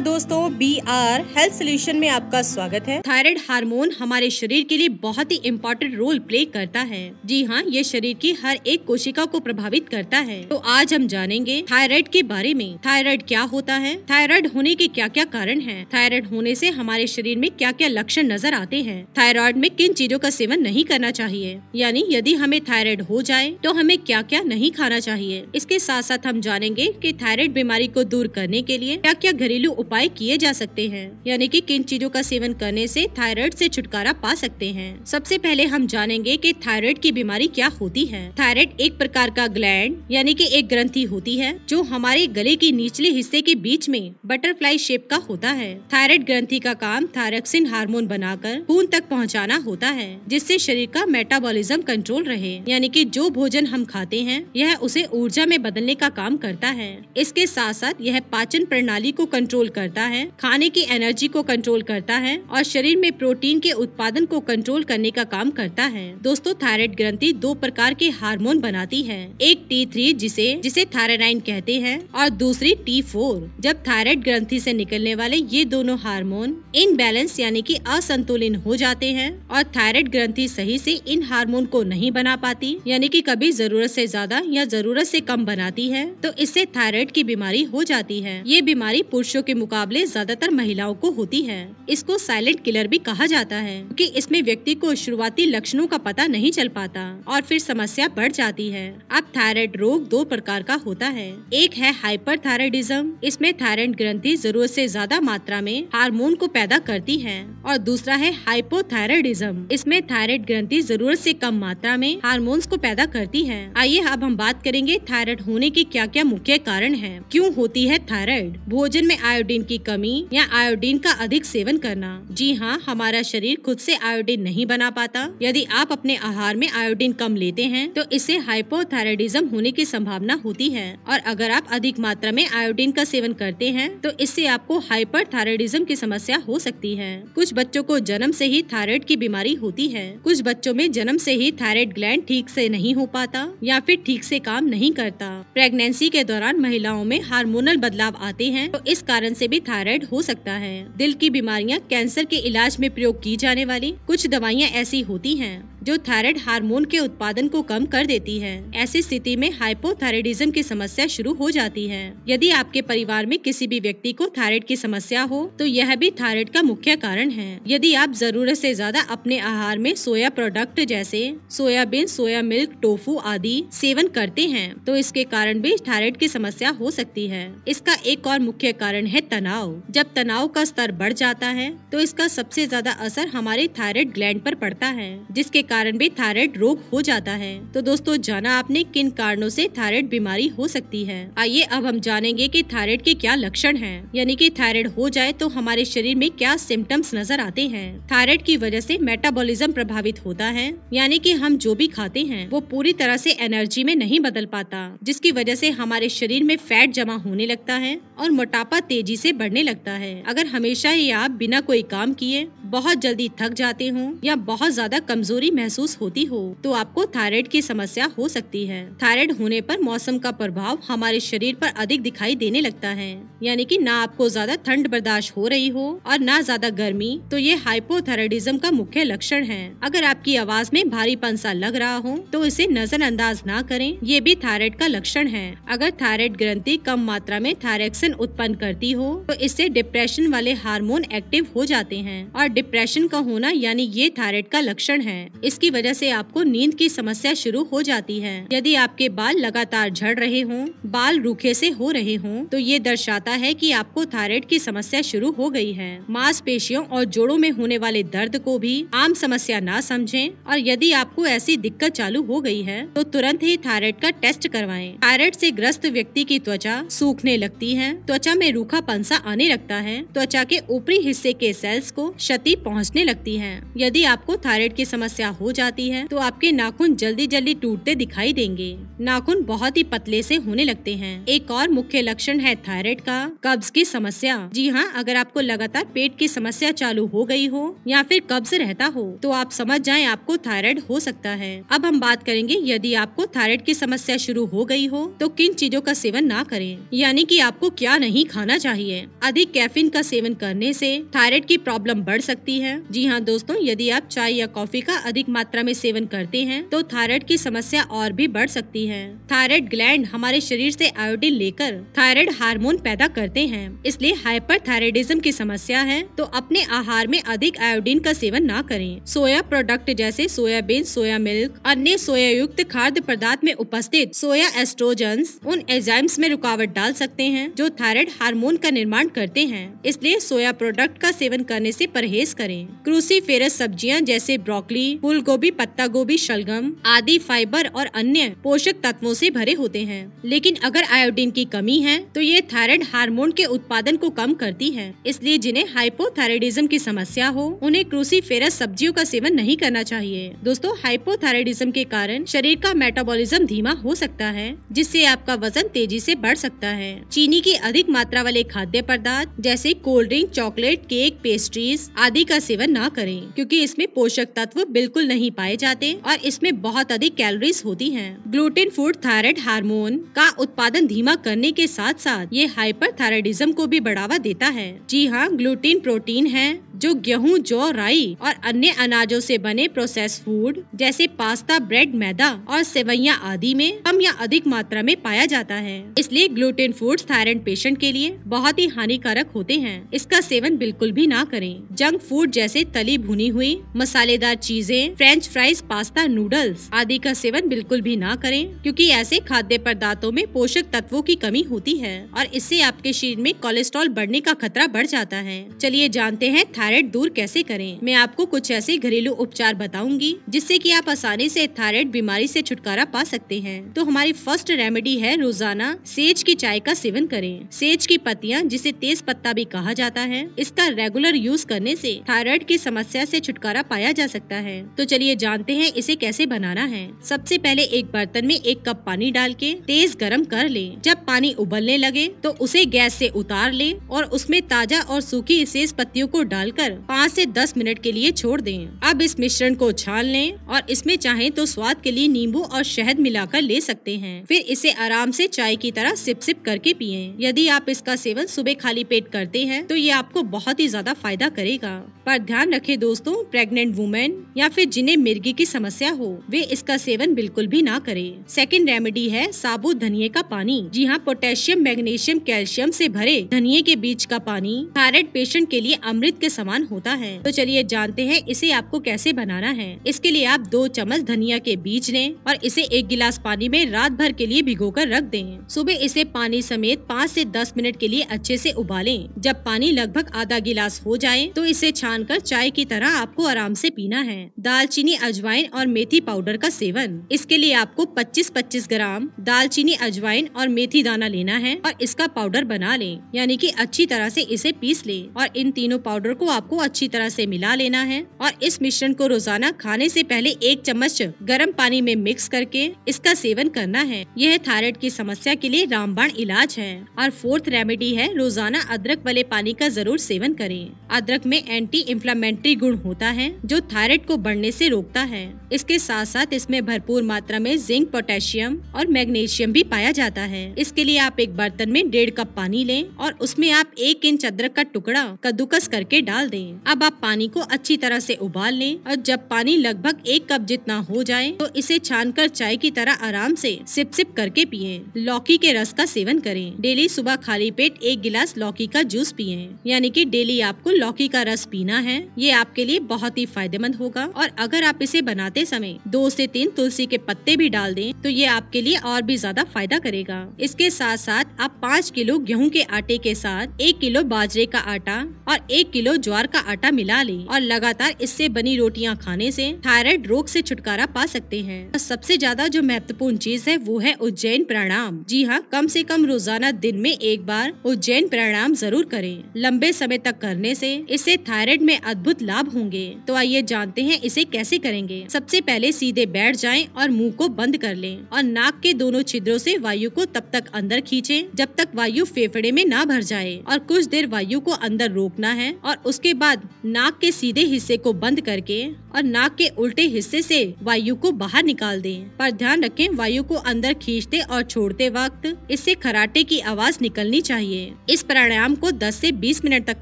नमस्कार दोस्तों B our health solution में आपका स्वागत है थायराइड हार्मोन हमारे शरीर के लिए बहुत ही इम्पोर्टेंट रोल प्ले करता है जी हाँ ये शरीर की हर एक कोशिका को प्रभावित करता है तो आज हम जानेंगे थायराइड के बारे में थायराइड क्या होता है थायराइड होने के क्या क्या कारण है थायराइड होने ऐसी हमारे शरीर में क्या क्या लक्षण नजर आते हैं थायराइड में किन चीजों का सेवन नहीं करना चाहिए यानी यदि हमें थायराइड हो जाए तो हमें क्या क्या नहीं खाना चाहिए इसके साथ साथ हम जानेंगे की थायराइड बीमारी को दूर करने के लिए क्या क्या घरेलू उपाय किए जा सकते हैं यानी कि किन चीजों का सेवन करने से थायराइड से छुटकारा पा सकते हैं सबसे पहले हम जानेंगे कि थायराइड की बीमारी क्या होती है थायराइड एक प्रकार का ग्लैंड यानी कि एक ग्रंथि होती है जो हमारे गले के निचले हिस्से के बीच में बटरफ्लाई शेप का होता है थायराइड ग्रंथि का काम थायरक्सिन हार्मोन बनाकर खून तक पहुँचाना होता है जिससे शरीर का मेटाबोलिज्म कंट्रोल रहे यानी कि जो भोजन हम खाते हैं यह उसे ऊर्जा में बदलने का काम करता है इसके साथ साथ यह पाचन प्रणाली को कंट्रोल करता है खाने की एनर्जी को कंट्रोल करता है और शरीर में प्रोटीन के उत्पादन को कंट्रोल करने का काम करता है दोस्तों थायराइड ग्रंथि दो प्रकार के हार्मोन बनाती है एक टी थ्री जिसे जिसे थायराइन कहते हैं और दूसरी टी फोर जब थायराइड ग्रंथि से निकलने वाले ये दोनों हार्मोन इनबैलेंस यानी कि असंतुलित हो जाते हैं और थायराइड ग्रंथि सही से इन हार्मोन को नहीं बना पाती यानी कि कभी जरूरत से ज्यादा या जरूरत से कम बनाती है तो इससे थायराइड की बीमारी हो जाती है ये बीमारी पुरुषों के मुकाबले ज्यादातर महिलाओं को होती है इसको साइलेंट किलर भी कहा जाता है क्योंकि इसमें व्यक्ति को शुरुआती लक्षणों का पता नहीं चल पाता और फिर समस्या बढ़ जाती है अब थायराइड रोग दो प्रकार का होता है एक है हाइपर थायराइडिज्म इसमें थायराइड ग्रंथि जरूरत से ज्यादा मात्रा में हार्मोन को पैदा करती है और दूसरा है हाइपोथायराइडिज्म इसमें थायराइड ग्रंथि जरूरत से कम मात्रा में हार्मोन्स को पैदा करती है आइए अब हम बात करेंगे थायराइड होने के क्या क्या मुख्य कारण हैं क्यों होती है थायराइड भोजन में आयोडीन आयोडीन की कमी या आयोडीन का अधिक सेवन करना जी हाँ हमारा शरीर खुद से आयोडीन नहीं बना पाता यदि आप अपने आहार में आयोडीन कम लेते हैं तो इससे हाइपोथायराइडिज्म होने की संभावना होती है और अगर आप अधिक मात्रा में आयोडीन का सेवन करते हैं तो इससे आपको हाइपर थायराइडिज्म की समस्या हो सकती है कुछ बच्चों को जन्म से ही थायराइड की बीमारी होती है कुछ बच्चों में जन्म से ही थायराइड ग्लैंड ठीक से नहीं हो पाता या फिर ठीक से काम नहीं करता प्रेगनेंसी के दौरान महिलाओं में हार्मोनल बदलाव आते हैं तो इस कारण से भी थायराइड हो सकता है दिल की बीमारियां कैंसर के इलाज में प्रयोग की जाने वाली कुछ दवाइयाँ ऐसी होती हैं जो थायराइड हार्मोन के उत्पादन को कम कर देती है ऐसी स्थिति में हाइपोथायरेडिज्म की समस्या शुरू हो जाती है यदि आपके परिवार में किसी भी व्यक्ति को थायराइड की समस्या हो तो यह भी थायराइड का मुख्य कारण है यदि आप जरूरत से ज्यादा अपने आहार में सोया प्रोडक्ट जैसे सोयाबीन सोया मिल्क टोफू आदि सेवन करते हैं तो इसके कारण भी थायराइड की समस्या हो सकती है इसका एक और मुख्य कारण है तनाव जब तनाव का स्तर बढ़ जाता है तो इसका सबसे ज्यादा असर हमारे थायराइड ग्लैंड पर पड़ता है जिसके कारण कारण भी थायराइड रोग हो जाता है तो दोस्तों जाना आपने किन कारणों से थायराइड बीमारी हो सकती है आइए अब हम जानेंगे कि थायराइड के क्या लक्षण हैं यानी कि थायराइड हो जाए तो हमारे शरीर में क्या सिम्टम्स नजर आते हैं थायराइड की वजह से मेटाबॉलिज्म प्रभावित होता है यानी कि हम जो भी खाते हैं वो पूरी तरह से एनर्जी में नहीं बदल पाता जिसकी वजह से हमारे शरीर में फैट जमा होने लगता है और मोटापा तेजी से बढ़ने लगता है अगर हमेशा ही आप बिना कोई काम किए बहुत जल्दी थक जाते हो या बहुत ज्यादा कमजोरी महसूस होती हो तो आपको थायराइड की समस्या हो सकती है थायराइड होने पर मौसम का प्रभाव हमारे शरीर पर अधिक दिखाई देने लगता है यानी कि ना आपको ज्यादा ठंड बर्दाश्त हो रही हो और ना ज्यादा गर्मी तो ये हाइपोथायराइडिज्म का मुख्य लक्षण है अगर आपकी आवाज में भारी पंसा लग रहा हो तो इसे नजरअंदाज ना करें ये भी थायराइड का लक्षण है अगर थायराइड ग्रंथि कम मात्रा में थायरेक्सिन उत्पन्न करती हो तो इससे डिप्रेशन वाले हार्मोन एक्टिव हो जाते हैं और डिप्रेशन का होना यानी ये थायराइड का लक्षण है इसकी वजह से आपको नींद की समस्या शुरू हो जाती है यदि आपके बाल लगातार झड़ रहे हों बाल रूखे से हो रहे हों तो ये दर्शाता है कि आपको थायराइड की समस्या शुरू हो गई है मांसपेशियों और जोड़ों में होने वाले दर्द को भी आम समस्या न समझे और यदि आपको ऐसी दिक्कत चालू हो गयी है तो तुरंत ही थायराइड का टेस्ट करवाए थायराइड ऐसी ग्रस्त व्यक्ति की त्वचा सूखने लगती है त्वचा में रूखा पंसा आने लगता है त्वचा के ऊपरी हिस्से के सेल्स को क्षति क्षति पहुंचने लगती है यदि आपको थायराइड की समस्या हो जाती है तो आपके नाखून जल्दी जल्दी टूटते दिखाई देंगे नाखून बहुत ही पतले से होने लगते हैं एक और मुख्य लक्षण है थायराइड का कब्ज की समस्या जी हाँ अगर आपको लगातार पेट की समस्या चालू हो गई हो या फिर कब्ज रहता हो तो आप समझ जाए आपको थायराइड हो सकता है अब हम बात करेंगे यदि आपको थायराइड की समस्या शुरू हो गई हो तो किन चीजों का सेवन ना करें यानी कि आपको क्या नहीं खाना चाहिए अधिक कैफिन का सेवन करने से थायराइड की प्रॉब्लम बढ़ सकती सकती है जी हाँ दोस्तों यदि आप चाय या कॉफी का अधिक मात्रा में सेवन करते हैं तो थायराइड की समस्या और भी बढ़ सकती है थायराइड ग्लैंड हमारे शरीर से आयोडीन लेकर थायराइड हार्मोन पैदा करते हैं इसलिए हाइपर थायराइडिज्म की समस्या है तो अपने आहार में अधिक आयोडीन का सेवन न करें सोया प्रोडक्ट जैसे सोयाबीन सोया मिल्क अन्य सोया युक्त खाद्य पदार्थ में उपस्थित सोया एस्ट्रोजन उन एजाइम्स में रुकावट डाल सकते हैं जो थायराइड हार्मोन का निर्माण करते हैं इसलिए सोया प्रोडक्ट का सेवन करने से परहेज स्लाइस करें फेरस सब्जियाँ जैसे ब्रोकली फूल गोभी पत्ता गोभी शलगम आदि फाइबर और अन्य पोषक तत्वों से भरे होते हैं लेकिन अगर आयोडीन की कमी है तो ये थायराइड हार्मोन के उत्पादन को कम करती है इसलिए जिन्हें हाइपोथायरेडिज्म की समस्या हो उन्हें क्रूसी फेरस सब्जियों का सेवन नहीं करना चाहिए दोस्तों हाइपोथायरेडिज्म के कारण शरीर का मेटाबॉलिज्म धीमा हो सकता है जिससे आपका वजन तेजी से बढ़ सकता है चीनी की अधिक मात्रा वाले खाद्य पदार्थ जैसे cold drink chocolate cake pastries आदि आदि का सेवन ना करें क्योंकि इसमें पोषक तत्व बिल्कुल नहीं पाए जाते और इसमें बहुत अधिक कैलोरीज होती हैं। ग्लूटेन फूड थायराइड हार्मोन का उत्पादन धीमा करने के साथ साथ ये हाइपर थायराइडिज्म को भी बढ़ावा देता है जी हाँ ग्लूटेन प्रोटीन है जो गेहूं जौ राई और अन्य अनाजों से बने प्रोसेस फूड जैसे पास्ता ब्रेड मैदा और सेवैया आदि में कम या अधिक मात्रा में पाया जाता है इसलिए ग्लूटेन फूड थायरॉइड पेशेंट के लिए बहुत ही हानिकारक होते हैं इसका सेवन बिल्कुल भी ना करें जंक फूड जैसे तली भुनी हुई मसालेदार चीजें फ्रेंच फ्राइज पास्ता नूडल्स आदि का सेवन बिल्कुल भी ना करें क्योंकि ऐसे खाद्य पदार्थों में पोषक तत्वों की कमी होती है और इससे आपके शरीर में कोलेस्ट्रॉल बढ़ने का खतरा बढ़ जाता है चलिए जानते हैं थायराइड दूर कैसे करें मैं आपको कुछ ऐसे घरेलू उपचार बताऊंगी जिससे कि आप आसानी से थायराइड बीमारी से छुटकारा पा सकते हैं तो हमारी फर्स्ट रेमेडी है रोजाना सेज की चाय का सेवन करें सेज की पत्तियां जिसे तेज पत्ता भी कहा जाता है इसका रेगुलर यूज करने से थायराइड की समस्या से छुटकारा पाया जा सकता है तो चलिए जानते हैं इसे कैसे बनाना है सबसे पहले एक बर्तन में एक कप पानी डाल के तेज गर्म कर ले जब पानी उबलने लगे तो उसे गैस से उतार ले और उसमें ताजा और सूखी सेज पत्तियों को डाल डालकर पाँच से दस मिनट के लिए छोड़ दें। अब इस मिश्रण को छान लें और इसमें चाहे तो स्वाद के लिए नींबू और शहद मिलाकर ले सकते हैं फिर इसे आराम से चाय की तरह सिप सिप करके पिए यदि आप इसका सेवन सुबह खाली पेट करते हैं तो ये आपको बहुत ही ज्यादा फायदा करेगा पर ध्यान रखे दोस्तों प्रेग्नेंट वुमेन या फिर जिन्हें मिर्गी की समस्या हो वे इसका सेवन बिल्कुल भी ना करें सेकेंड रेमेडी है साबुत धनिया का पानी जी हाँ पोटेशियम मैग्नीशियम कैल्शियम से भरे धनिया के बीज का पानी थायराइड पेशेंट के लिए अमृत के समान सामान होता है तो चलिए जानते हैं इसे आपको कैसे बनाना है इसके लिए आप दो चम्मच धनिया के बीज लें और इसे एक गिलास पानी में रात भर के लिए भिगो कर रख दें सुबह इसे पानी समेत पाँच से दस मिनट के लिए अच्छे से उबालें जब पानी लगभग आधा गिलास हो जाए तो इसे छान कर चाय की तरह आपको आराम से पीना है दालचीनी अजवाइन और मेथी पाउडर का सेवन इसके लिए आपको 25-25 ग्राम दालचीनी अजवाइन और मेथी दाना लेना है और इसका पाउडर बना लें यानी कि अच्छी तरह से इसे पीस लें और इन तीनों पाउडर को आपको अच्छी तरह से मिला लेना है और इस मिश्रण को रोजाना खाने से पहले एक चम्मच गर्म पानी में मिक्स करके इसका सेवन करना है यह थायराइड की समस्या के लिए रामबाण इलाज है और फोर्थ रेमेडी है रोजाना अदरक वाले पानी का जरूर सेवन करें अदरक में एंटी इंफ्लामेंट्री गुण होता है जो थायराइड को बढ़ने से रोकता है इसके साथ साथ इसमें भरपूर मात्रा में जिंक पोटेशियम और मैग्नीशियम भी पाया जाता है इसके लिए आप एक बर्तन में डेढ़ कप पानी लें और उसमें आप एक इंच अदरक का टुकड़ा कद्दूकस करके डाल डाल दें अब आप पानी को अच्छी तरह से उबाल लें और जब पानी लगभग एक कप जितना हो जाए तो इसे छानकर चाय की तरह आराम से सिप सिप करके पिए लौकी के रस का सेवन करें डेली सुबह खाली पेट एक गिलास लौकी का जूस पिए यानी कि डेली आपको लौकी का रस पीना है ये आपके लिए बहुत ही फायदेमंद होगा और अगर आप इसे बनाते समय दो से तीन तुलसी के पत्ते भी डाल दें तो ये आपके लिए और भी ज्यादा फायदा करेगा इसके साथ साथ आप पाँच किलो गेहूँ के आटे के साथ एक किलो बाजरे का आटा और एक किलो ज्वार ज्वार का आटा मिला लें और लगातार इससे बनी रोटियां खाने से थायराइड रोग से छुटकारा पा सकते हैं और सबसे ज्यादा जो महत्वपूर्ण चीज है वो है उज्जैन प्राणायाम जी हाँ कम से कम रोजाना दिन में एक बार उज्जैन प्राणायाम जरूर करें लंबे समय तक करने से इससे थायराइड में अद्भुत लाभ होंगे तो आइए जानते हैं इसे कैसे करेंगे सबसे पहले सीधे बैठ जाएं और मुंह को बंद कर लें और नाक के दोनों छिद्रों से वायु को तब तक अंदर खींचे जब तक वायु फेफड़े में ना भर जाए और कुछ देर वायु को अंदर रोकना है और उस उसके बाद नाक के सीधे हिस्से को बंद करके और नाक के उल्टे हिस्से से वायु को बाहर निकाल दें पर ध्यान रखें वायु को अंदर खींचते और छोड़ते वक्त इससे खराटे की आवाज निकलनी चाहिए इस प्राणायाम को 10 से 20 मिनट तक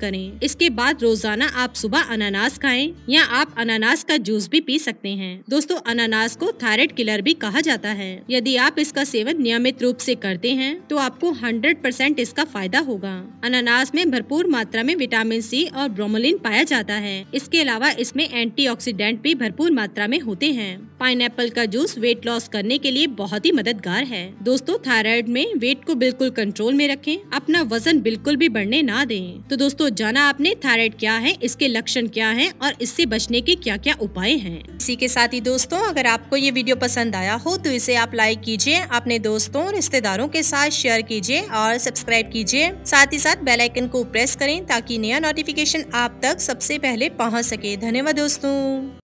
करें इसके बाद रोजाना आप सुबह अनानास खाएं या आप अनानास का जूस भी पी सकते हैं दोस्तों अनानास को थायराइड किलर भी कहा जाता है यदि आप इसका सेवन नियमित रूप से करते हैं तो आपको परसेंट इसका फायदा होगा अनानास में भरपूर मात्रा में विटामिन सी और ब्रोमोलिन पाया जाता है इसके अलावा इसमें एंटीऑक्सीडेंट भी भरपूर मात्रा में होते हैं पाइन का जूस वेट लॉस करने के लिए बहुत ही मददगार है दोस्तों थायराइड में वेट को बिल्कुल कंट्रोल में रखें अपना वजन बिल्कुल भी बढ़ने ना दें तो दोस्तों जाना आपने थायराइड क्या है इसके लक्षण क्या हैं और इससे बचने के क्या क्या उपाय हैं इसी के साथ ही दोस्तों अगर आपको ये वीडियो पसंद आया हो तो इसे आप लाइक कीजिए अपने दोस्तों रिश्तेदारों के साथ शेयर कीजिए और सब्सक्राइब कीजिए साथ ही साथ बेलाइकन को प्रेस करें ताकि नया नोटिफिकेशन आप तक सबसे पहले पहुँच सके धन्यवाद दोस्तों